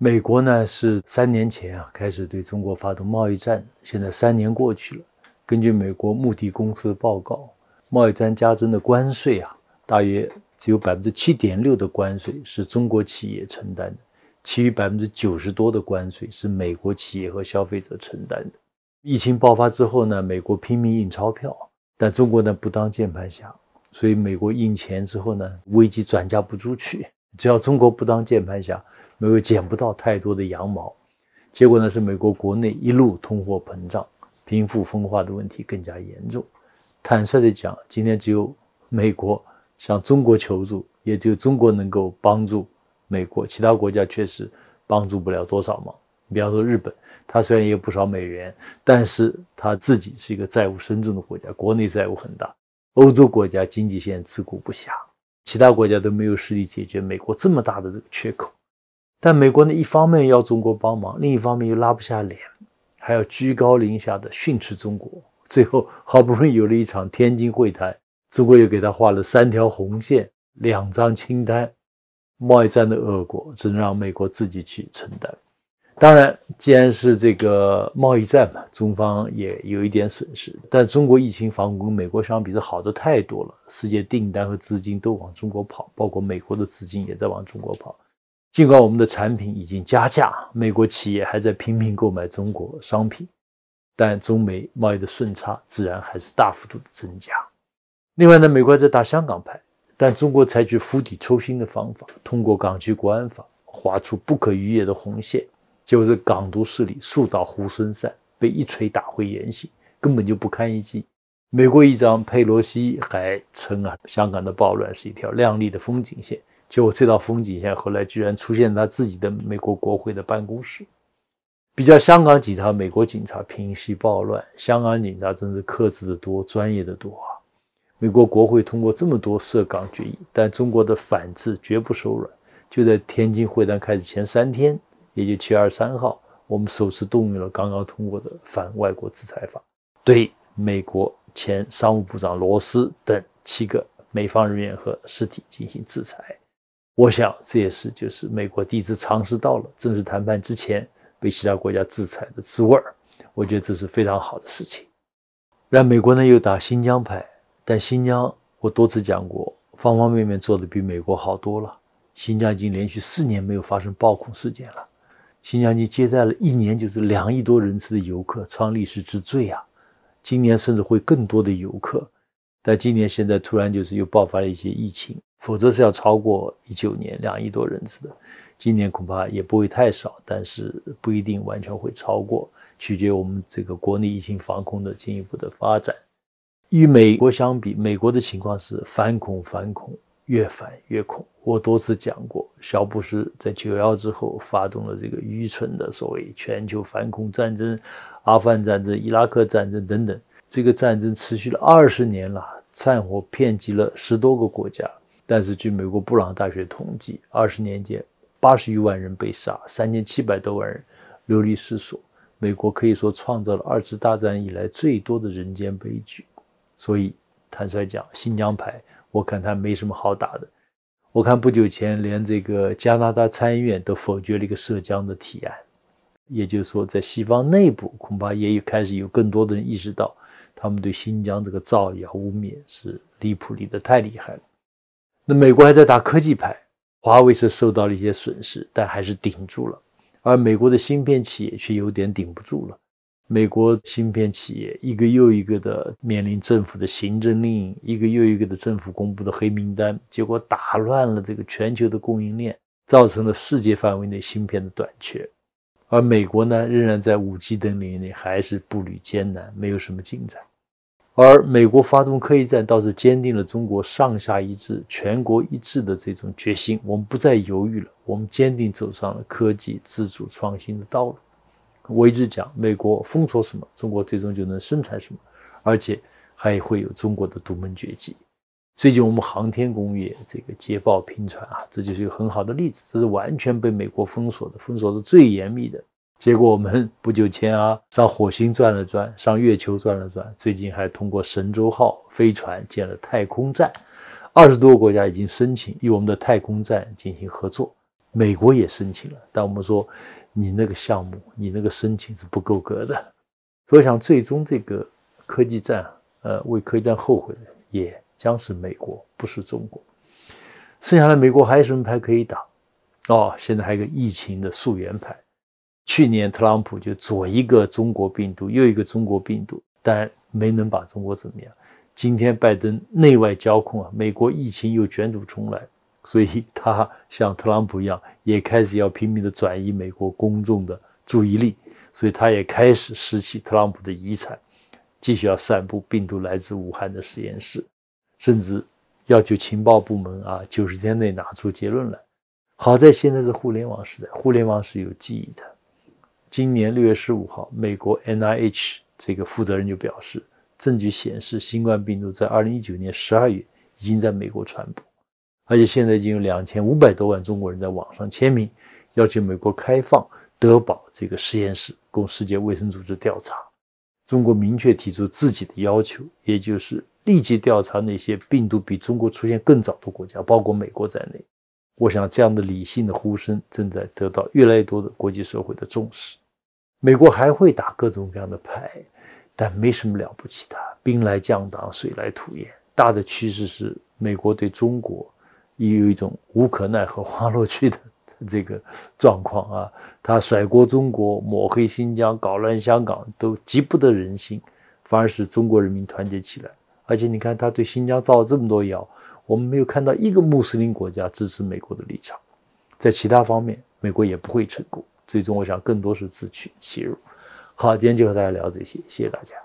美国呢是三年前啊开始对中国发动贸易战，现在三年过去了。根据美国目的公司的报告，贸易战加征的关税啊，大约只有百分之七点六的关税是中国企业承担的，其余百分之九十多的关税是美国企业和消费者承担的。疫情爆发之后呢，美国拼命印钞票，但中国呢不当键盘侠，所以美国印钱之后呢，危机转嫁不出去。只要中国不当键盘侠，美国捡不到太多的羊毛。结果呢，是美国国内一路通货膨胀，贫富分化的问题更加严重。坦率地讲，今天只有美国向中国求助，也只有中国能够帮助美国，其他国家确实帮助不了多少忙。你比方说日本，它虽然也有不少美元，但是它自己是一个债务深重的国家，国内债务很大。欧洲国家经济现在自顾不暇，其他国家都没有实力解决美国这么大的这个缺口。但美国呢，一方面要中国帮忙，另一方面又拉不下脸，还要居高临下的训斥中国。最后好不容易有了一场天津会谈，中国又给他画了三条红线、两张清单，贸易战的恶果只能让美国自己去承担。当然，既然是这个贸易战嘛，中方也有一点损失。但中国疫情防控跟美国相比是好的太多了，世界订单和资金都往中国跑，包括美国的资金也在往中国跑。尽管我们的产品已经加价，美国企业还在频频购买中国商品，但中美贸易的顺差自然还是大幅度的增加。另外呢，美国在打香港牌，但中国采取釜底抽薪的方法，通过港区国安法划出不可逾越的红线。就是港独势力树倒猢狲散，被一锤打回原形，根本就不堪一击。美国议长佩洛西还称啊，香港的暴乱是一条亮丽的风景线。结果这道风景线后来居然出现他自己的美国国会的办公室。比较香港警察、美国警察平息暴乱，香港警察真是克制得多、专业的多啊。美国国会通过这么多涉港决议，但中国的反制绝不手软。就在天津会谈开始前三天。也就七月二十三号，我们首次动用了刚刚通过的反外国制裁法，对美国前商务部长罗斯等七个美方人员和实体进行制裁。我想这也是就是美国第一次尝试到了正式谈判之前被其他国家制裁的滋味儿。我觉得这是非常好的事情。然后美国呢又打新疆牌，但新疆我多次讲过，方方面面做的比美国好多了。新疆已经连续四年没有发生暴恐事件了。新疆就接待了一年就是两亿多人次的游客，创历史之最啊！今年甚至会更多的游客，但今年现在突然就是又爆发了一些疫情，否则是要超过一九年两亿多人次的，今年恐怕也不会太少，但是不一定完全会超过，取决我们这个国内疫情防控的进一步的发展。与美国相比，美国的情况是反恐反恐越反越恐。我多次讲过，小布什在九幺之后发动了这个愚蠢的所谓全球反恐战争、阿富汗战争、伊拉克战争等等，这个战争持续了二十年了，战火遍及了十多个国家。但是，据美国布朗大学统计，二十年间八十余万人被杀，三千七百多万人流离失所。美国可以说创造了二次大战以来最多的人间悲剧。所以，坦率讲，新疆牌我看他没什么好打的。我看不久前，连这个加拿大参议院都否决了一个涉疆的提案，也就是说，在西方内部，恐怕也有开始有更多的人意识到，他们对新疆这个造谣污蔑是离谱离得太厉害了。那美国还在打科技牌，华为是受到了一些损失，但还是顶住了，而美国的芯片企业却有点顶不住了。美国芯片企业一个又一个的面临政府的行政令，一个又一个的政府公布的黑名单，结果打乱了这个全球的供应链，造成了世界范围内芯片的短缺。而美国呢，仍然在五 G 等领域内还是步履艰难，没有什么进展。而美国发动科技战，倒是坚定了中国上下一致、全国一致的这种决心。我们不再犹豫了，我们坚定走上了科技自主创新的道路。我一直讲，美国封锁什么，中国最终就能生产什么，而且还会有中国的独门绝技。最近我们航天工业这个捷报频传啊，这就是一个很好的例子。这是完全被美国封锁的，封锁的最严密的。结果我们不久前啊，上火星转了转，上月球转了转，最近还通过神舟号飞船建了太空站。二十多个国家已经申请与我们的太空站进行合作，美国也申请了，但我们说。你那个项目，你那个申请是不够格的。所我想，最终这个科技战，呃，为科技战后悔的也将是美国，不是中国。剩下来，美国还有什么牌可以打？哦，现在还有个疫情的溯源牌。去年特朗普就左一个中国病毒，右一个中国病毒，但没能把中国怎么样。今天拜登内外交困啊，美国疫情又卷土重来。所以他像特朗普一样，也开始要拼命地转移美国公众的注意力。所以他也开始拾起特朗普的遗产，继续要散布病毒来自武汉的实验室，甚至要求情报部门啊，九十天内拿出结论来。好在现在是互联网时代，互联网是有记忆的。今年六月十五号，美国 NIH 这个负责人就表示，证据显示新冠病毒在二零一九年十二月已经在美国传播。而且现在已经有两千五百多万中国人在网上签名，要求美国开放德堡这个实验室，供世界卫生组织调查。中国明确提出自己的要求，也就是立即调查那些病毒比中国出现更早的国家，包括美国在内。我想，这样的理性的呼声正在得到越来越多的国际社会的重视。美国还会打各种各样的牌，但没什么了不起的。兵来将挡，水来土掩。大的趋势是美国对中国。也有一种无可奈何花落去的 这个状况啊，他甩锅中国、抹黑新疆、搞乱香港，都极不得人心，反而使中国人民团结起来。而且你看，他对新疆造这么多谣，我们没有看到一个穆斯林国家支持美国的立场。在其他方面，美国也不会成功，最终我想更多是自取其辱。好，今天就和大家聊这些，谢谢大家。